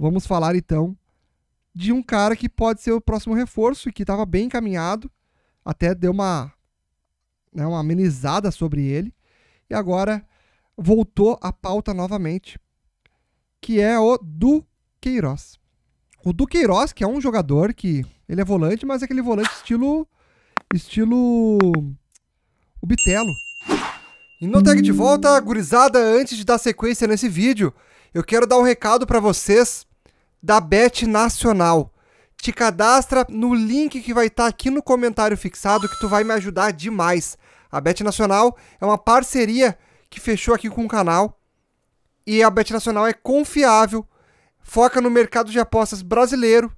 Vamos falar então de um cara que pode ser o próximo reforço e que estava bem encaminhado, até deu uma, né, uma amenizada sobre ele, e agora voltou à pauta novamente, que é o Duqueiroz. O Duqueiroz, que é um jogador que ele é volante, mas é aquele volante estilo estilo o Bitelo. E no tag de volta, gurizada, antes de dar sequência nesse vídeo, eu quero dar um recado para vocês da Bet Nacional. Te cadastra no link que vai estar tá aqui no comentário fixado que tu vai me ajudar demais. A Bet Nacional é uma parceria que fechou aqui com o canal e a Bet Nacional é confiável, foca no mercado de apostas brasileiro.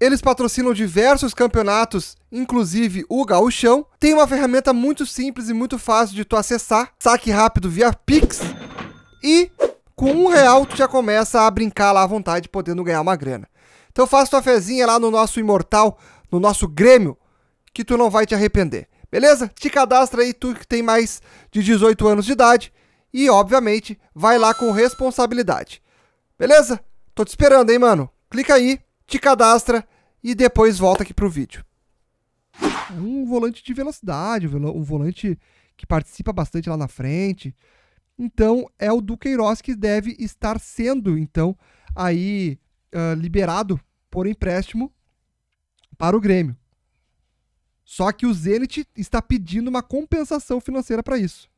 Eles patrocinam diversos campeonatos, inclusive o Gaúchão. Tem uma ferramenta muito simples e muito fácil de tu acessar, saque rápido via Pix e com um real, tu já começa a brincar lá à vontade, podendo ganhar uma grana. Então faça tua fezinha lá no nosso Imortal, no nosso Grêmio, que tu não vai te arrepender. Beleza? Te cadastra aí, tu que tem mais de 18 anos de idade. E, obviamente, vai lá com responsabilidade. Beleza? Tô te esperando, hein, mano? Clica aí, te cadastra e depois volta aqui pro vídeo. É um volante de velocidade, um volante que participa bastante lá na frente. Então é o Duqueiroz que deve estar sendo então aí uh, liberado por empréstimo para o Grêmio. Só que o Zenit está pedindo uma compensação financeira para isso.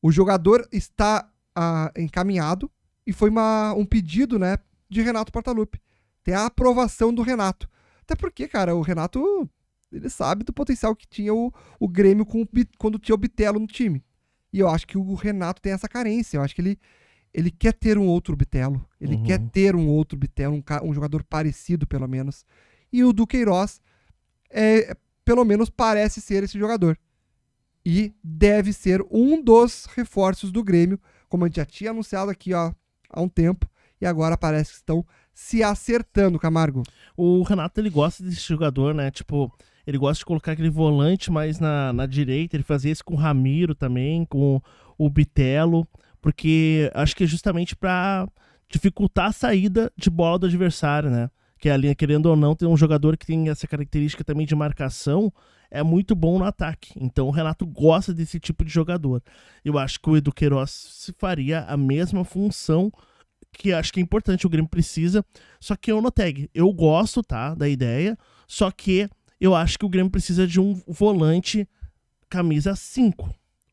O jogador está uh, encaminhado e foi uma, um pedido né, de Renato Portaluppi. Tem a aprovação do Renato. Até porque, cara, o Renato ele sabe do potencial que tinha o, o Grêmio com, quando tinha o Bitelo no time. E eu acho que o Renato tem essa carência. Eu acho que ele, ele quer ter um outro Bitelo. Ele uhum. quer ter um outro Bitelo, um, um, jogador parecido, pelo menos. E o Duqueiroz, é, pelo menos, parece ser esse jogador. E deve ser um dos reforços do Grêmio, como a gente já tinha anunciado aqui ó, há um tempo. E agora parece que estão se acertando, Camargo. O Renato, ele gosta desse jogador, né? Tipo, ele gosta de colocar aquele volante mais na, na direita. Ele fazia isso com o Ramiro também, com o Bitelo, porque acho que é justamente para dificultar a saída de bola do adversário, né? Que a linha, querendo ou não, tem um jogador que tem essa característica também de marcação, é muito bom no ataque. Então o Renato gosta desse tipo de jogador. Eu acho que o Edu Queiroz se faria a mesma função que acho que é importante, o Grêmio precisa. Só que eu é no tag, eu gosto, tá, da ideia, só que eu acho que o Grêmio precisa de um volante camisa 5.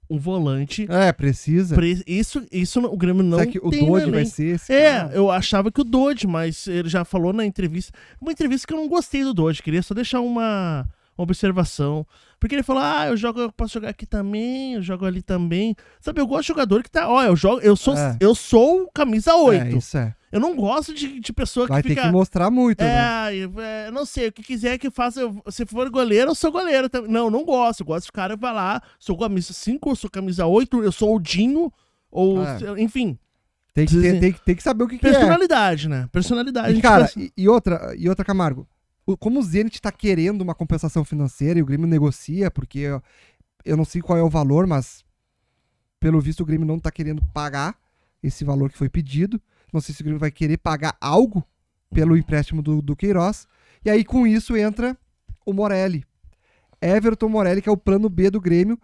Um volante. É, precisa. Pre isso, isso o Grêmio não Será que o Dodge vai ser esse? É, cara? eu achava que o Dodge, mas ele já falou na entrevista. Uma entrevista que eu não gostei do Dodge, queria só deixar uma, uma observação. Porque ele falou: ah, eu jogo, eu posso jogar aqui também, eu jogo ali também. Sabe, eu gosto de jogador que tá. Ó, eu jogo, eu sou, é. eu sou camisa 8. É, isso é. Eu não gosto de, de pessoa Vai que fica... Vai ter que mostrar muito, é, né? É, não sei, o que quiser que faça. Eu, se for goleiro, eu sou goleiro. também. Não, não gosto. Eu gosto de cara vai lá, sou camisa 5, sou camisa 8, eu sou o Dinho, ou... É. Enfim... Tem que, assim, tem, tem que saber o que, que é. Personalidade, né? Personalidade. E, tipo cara, e, assim. e, outra, e outra, Camargo. Como o Zenit tá querendo uma compensação financeira e o Grêmio negocia, porque eu, eu não sei qual é o valor, mas pelo visto o Grêmio não tá querendo pagar esse valor que foi pedido. Não sei se o Grêmio vai querer pagar algo pelo empréstimo do, do Queiroz. E aí, com isso, entra o Morelli. Everton Morelli, que é o plano B do Grêmio.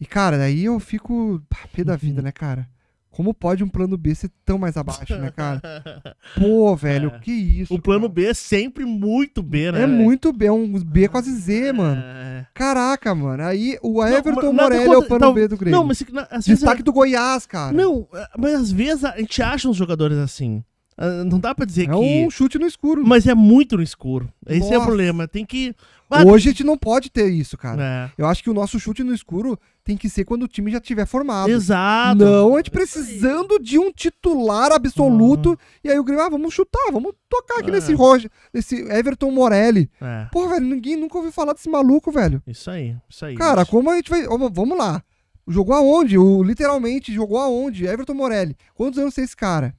E, cara, daí eu fico pé da uhum. vida, né, cara? Como pode um plano B ser tão mais abaixo, né, cara? Pô, velho, é. que isso. O plano cara? B é sempre muito B, né? É muito B, é um B quase Z, é. mano. É. Caraca, mano. Aí o Everton não, Morelli é o plano não, B do Grêmio. Não, mas. É não, Destaque vezes... do Goiás, cara. Não, mas às vezes a gente acha uns jogadores assim. Ah, não dá pra dizer é que. É um chute no escuro. Mas é muito no escuro. Esse Nossa. é o problema. Tem que. Mas... Hoje a gente não pode ter isso, cara. É. Eu acho que o nosso chute no escuro tem que ser quando o time já tiver formado. Exato. Não, a gente precisando de um titular absoluto. Uhum. E aí o Grêmio, ah, vamos chutar, vamos tocar aqui é. nesse Roger, nesse Everton Morelli. É. velho, ninguém nunca ouviu falar desse maluco, velho. Isso aí, isso aí. Cara, isso. como a gente vai. Vamos lá. Jogou aonde? O, literalmente, jogou aonde? Everton Morelli. Quantos anos tem esse cara?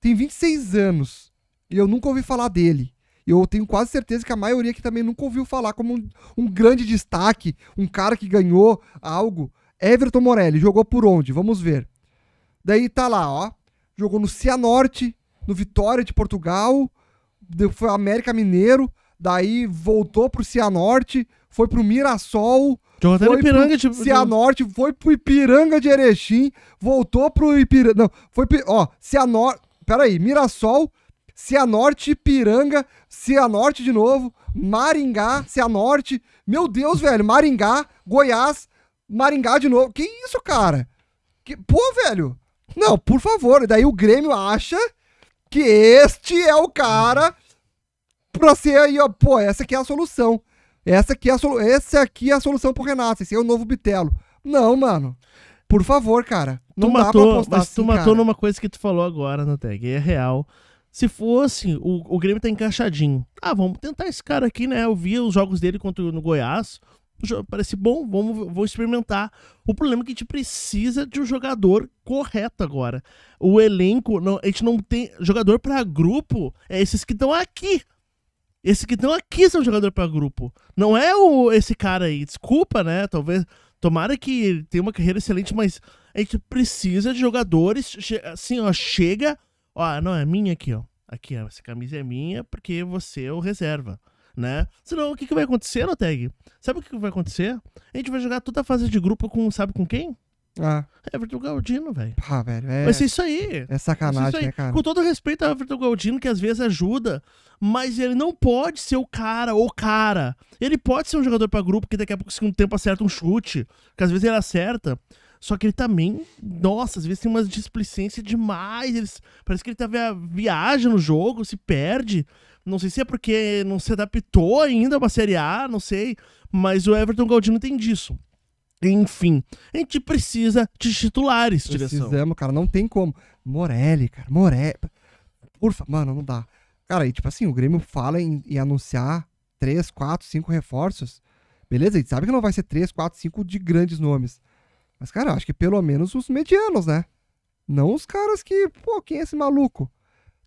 tem 26 anos e eu nunca ouvi falar dele. Eu tenho quase certeza que a maioria aqui também nunca ouviu falar como um, um grande destaque, um cara que ganhou algo. Everton Morelli jogou por onde? Vamos ver. Daí tá lá, ó. Jogou no Cianorte, no Vitória de Portugal, foi América Mineiro, daí voltou pro Cianorte, foi pro Mirassol, Jogou até no Ipiranga, tipo. Cianorte, foi pro Ipiranga de Erechim, voltou pro Ipiranga. Não, foi. Ó, Cianorte peraí, Mirassol, Cianorte, Piranga, Cianorte de novo, Maringá, Cianorte. Meu Deus, velho, Maringá, Goiás, Maringá de novo. Que isso, cara? Que, pô, velho. Não, por favor. Daí o Grêmio acha que este é o cara pra ser aí, ó. Pô, essa aqui é a solução. Essa aqui é a, solu essa aqui é a solução pro Renato. Esse é o novo Bitelo. Não, mano. Por favor, cara. Não tu dá matou, pra postar mas assim, tu matou cara. numa coisa que tu falou agora no tag. É real. Se fosse, o, o Grêmio tá encaixadinho. Ah, vamos tentar esse cara aqui, né? Eu vi os jogos dele contra no Goiás. Parece bom, vamos, vou experimentar. O problema é que a gente precisa de um jogador correto agora. O elenco, não, a gente não tem. Jogador para grupo é esses que estão aqui. Esses que estão aqui são jogador para grupo. Não é o, esse cara aí. Desculpa, né? Talvez Tomara que ele tenha uma carreira excelente, mas a gente precisa de jogadores. Assim, ó, chega. Ó, não, é minha aqui, ó. Aqui, ó, essa camisa é minha porque você é o reserva, né? Senão, o que, que vai acontecer, Noteg? Sabe o que, que vai acontecer? A gente vai jogar toda a fase de grupo com, sabe com quem? Ah. Everton é, Galdino, velho. Ah, velho. É... Mas é isso aí. É sacanagem, é aí. né, cara? Com todo respeito ao Everton Galdino, que às vezes ajuda, mas ele não pode ser o cara ou cara. Ele pode ser um jogador para grupo que daqui a pouco, segundo tempo, acerta um chute, que às vezes ele acerta. Só que ele também, nossa, às vezes tem umas displicência demais. parece que ele tá via, viaja no jogo, se perde. Não sei se é porque não se adaptou ainda pra Série A, não sei. Mas o Everton Galdino tem disso. Enfim, a gente precisa de titulares, Precisamos, direção. Precisamos, cara, não tem como. Morelli, cara, Morelli. Porfa, mano, não dá. Cara, e tipo assim, o Grêmio fala em, em anunciar 3, 4, 5 reforços. Beleza, a gente sabe que não vai ser 3, 4, 5 de grandes nomes. Mas, cara, eu acho que pelo menos os medianos, né? Não os caras que, pô, quem é esse maluco?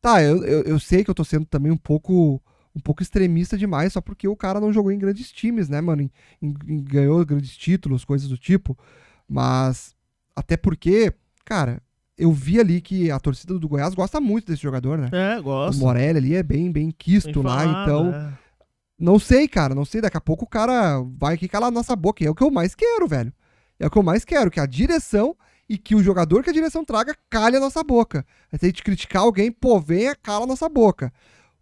Tá, eu, eu, eu sei que eu tô sendo também um pouco um pouco extremista demais, só porque o cara não jogou em grandes times, né, mano? Em, em, em, ganhou grandes títulos, coisas do tipo. Mas, até porque, cara, eu vi ali que a torcida do Goiás gosta muito desse jogador, né? É, gosta. O Morelli ali é bem, bem quisto bem falado, lá, então. É. Não sei, cara, não sei. Daqui a pouco o cara vai aqui calar a nossa boca. E é o que eu mais quero, velho. É o que eu mais quero, que a direção e que o jogador que a direção traga calhe a nossa boca. Se a gente criticar alguém, pô, venha, cala a nossa boca.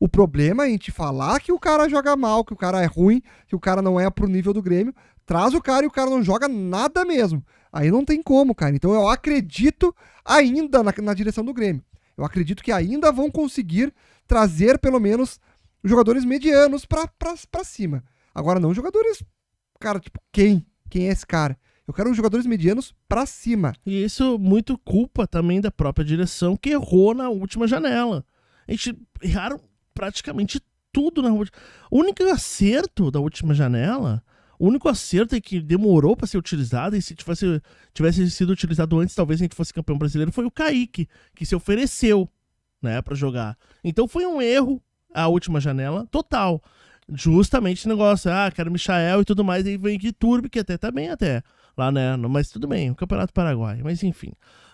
O problema é a gente falar que o cara joga mal, que o cara é ruim, que o cara não é pro nível do Grêmio. Traz o cara e o cara não joga nada mesmo. Aí não tem como, cara. Então eu acredito ainda na, na direção do Grêmio. Eu acredito que ainda vão conseguir trazer pelo menos jogadores medianos pra, pra, pra cima. Agora, não jogadores. Cara, tipo, quem? Quem é esse cara? Eu quero jogadores medianos pra cima. E isso muito culpa também da própria direção que errou na última janela. A gente erraram praticamente tudo na O único acerto da última janela, o único acerto é que demorou para ser utilizado, e se tivesse, tivesse sido utilizado antes, talvez a gente fosse campeão brasileiro, foi o Kaique, que se ofereceu né, para jogar. Então foi um erro a última janela total. Justamente esse negócio, ah, quero Michael e tudo mais, aí vem que Turbi, que até tá bem até lá, né? Mas tudo bem, o Campeonato Paraguai, mas enfim.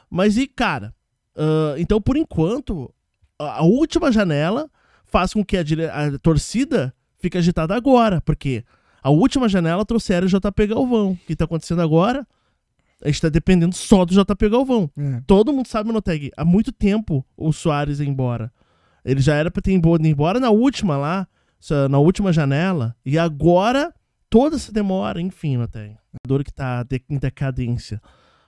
Mas e, cara, uh, então por enquanto, a última janela faz com que a, a torcida fique agitada agora, porque a última janela trouxeram o JP Galvão. O que está acontecendo agora? A gente tá dependendo só do JP Galvão. É. Todo mundo sabe, Monoteg, há muito tempo o Soares ia embora. Ele já era pra ter ido embora na última lá, na última janela. E agora, toda essa demora, enfim, Monoteg. A dor que tá em decadência.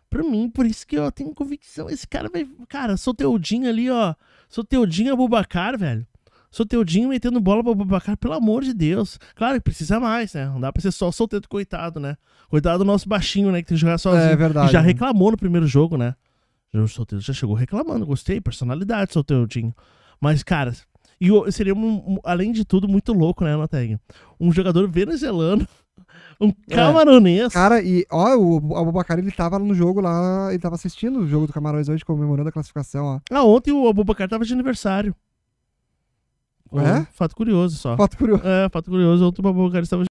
Pra mim, por isso que eu tenho convicção. Esse cara vai. Cara, sou Teodinho ali, ó. Sou Teodinho Abubacar, velho. Soteudinho metendo bola pra Babacar, pelo amor de Deus. Claro que precisa mais, né? Não dá pra ser só solteiro, coitado, né? Coitado do nosso baixinho, né? Que tem que jogar é sozinho. É verdade. E já né? reclamou no primeiro jogo, né? O Soteldo já chegou reclamando. Gostei, personalidade, Soteudinho. Mas, cara, e seria, um, além de tudo, muito louco, né, Nateg? Um jogador venezuelano, um é. camaronês. É. Cara, e ó, o Abubacar, ele tava no jogo lá, ele tava assistindo o jogo do Camarões hoje, comemorando a classificação, ó. Ah, ontem o Abubacar tava de aniversário. É? fato curioso só. Fato curioso. É, fato curioso. Outro o Cara estava